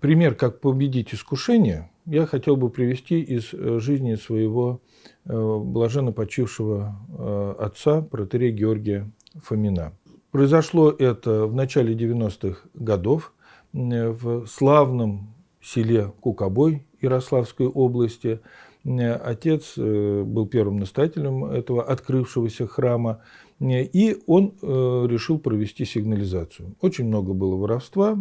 Пример, как победить искушение, я хотел бы привести из э, жизни своего э, блаженно почившего э, отца, протерея Георгия Фомина. Произошло это в начале 90-х годов в славном селе Кукобой Ярославской области – Э, отец э, был первым настоятелем этого открывшегося храма. Э, и он решил провести сигнализацию. Очень много было воровства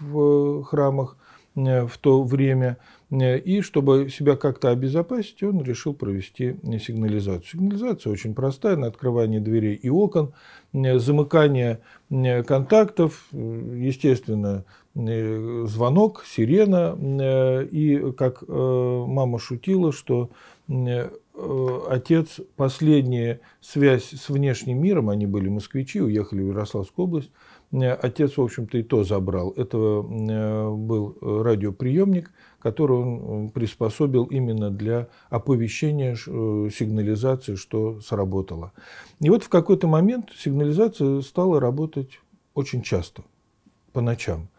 в храмах. Э, в то время. Э, и чтобы себя как-то обезопасить, он решил провести э, сигнализацию. Сигнализация очень простая, на открывание дверей и окон, замыкание контактов, естественно, звонок, сирена. И как мама шутила, что Э, отец, последняя связь с внешним миром, они были москвичи, уехали в Ярославскую область, э, отец, в общем-то, и то забрал. Это э, был радиоприемник, который он приспособил именно для оповещения сигнализации, что сработало. И вот в какой-то момент сигнализация стала работать очень часто, по ночам,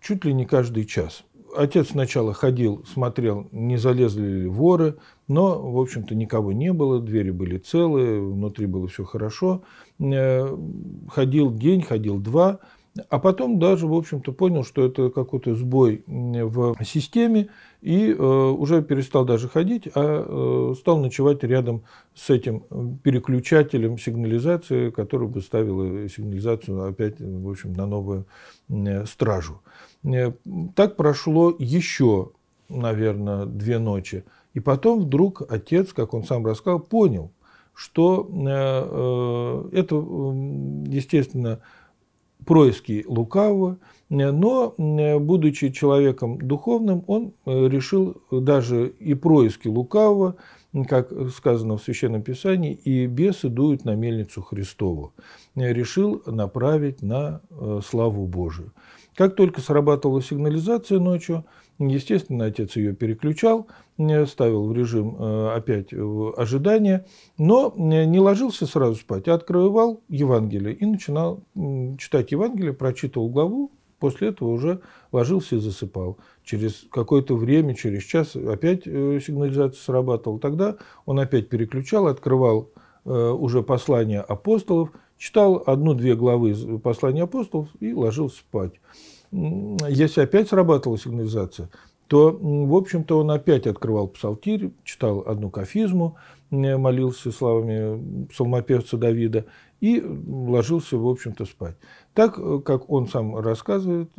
чуть ли не каждый час отец сначала ходил, смотрел, не залезли ли воры, но, в общем-то, никого не было, двери были целые, внутри было все хорошо. Э, ходил день, ходил два, а потом даже, в общем-то, понял, что это какой-то сбой в системе и э, уже перестал даже ходить, а э, стал ночевать рядом с этим переключателем сигнализации, который бы ставил э, сигнализацию опять, в общем, на новую э, стражу. Э, так прошло еще, наверное, две ночи. И потом вдруг отец, как он сам рассказал, понял, что э, э, это, естественно, происки лукавого но, будучи человеком духовным, он э, решил даже и происки лукавого, как сказано в Священном Писании, и бесы дуют на мельницу Христову, э, решил направить на э, славу Божию. Как только срабатывала сигнализация ночью, естественно, отец ее переключал, ставил в режим опять ожидания, но не ложился сразу спать, а открывал Евангелие и начинал читать Евангелие, прочитывал главу, После этого уже ложился и засыпал. Через какое-то время, через час опять э, сигнализация срабатывала. Тогда он опять переключал, открывал э, уже послание апостолов, читал одну-две главы послания апостолов и ложился спать. Если опять срабатывала сигнализация, то, в общем-то, он опять открывал псалтирь, читал одну кафизму, молился славами псалмопевца Давида и ложился, в общем-то, спать. Так, э, как он сам рассказывает,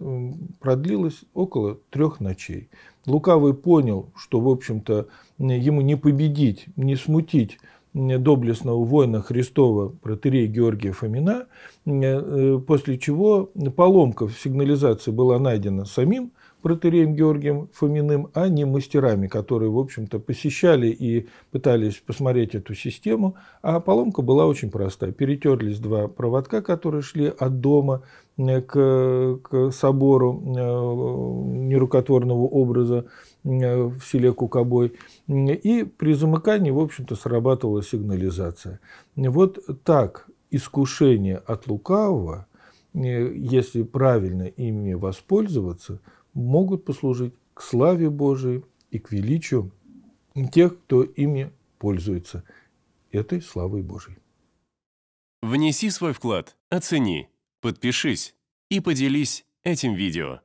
продлилось около трех ночей. Лукавый понял, что, в общем-то, ему не победить, не смутить доблестного воина Христова, протерея Георгия Фомина, э, э, после чего поломка в сигнализации была найдена самим протереем Георгием Фоминым, а не мастерами, которые, в общем-то, посещали и пытались посмотреть эту систему. А поломка была очень простая. Перетерлись два проводка, которые шли от дома э, к, к собору э, нерукотворного образа э, в селе Кукобой. И при замыкании, в общем-то, срабатывала сигнализация. Вот так искушение от лукавого, если правильно ими воспользоваться – могут послужить к славе Божией и к величию тех, кто ими пользуется, этой славой Божией. Внеси свой вклад, оцени, подпишись и поделись этим видео.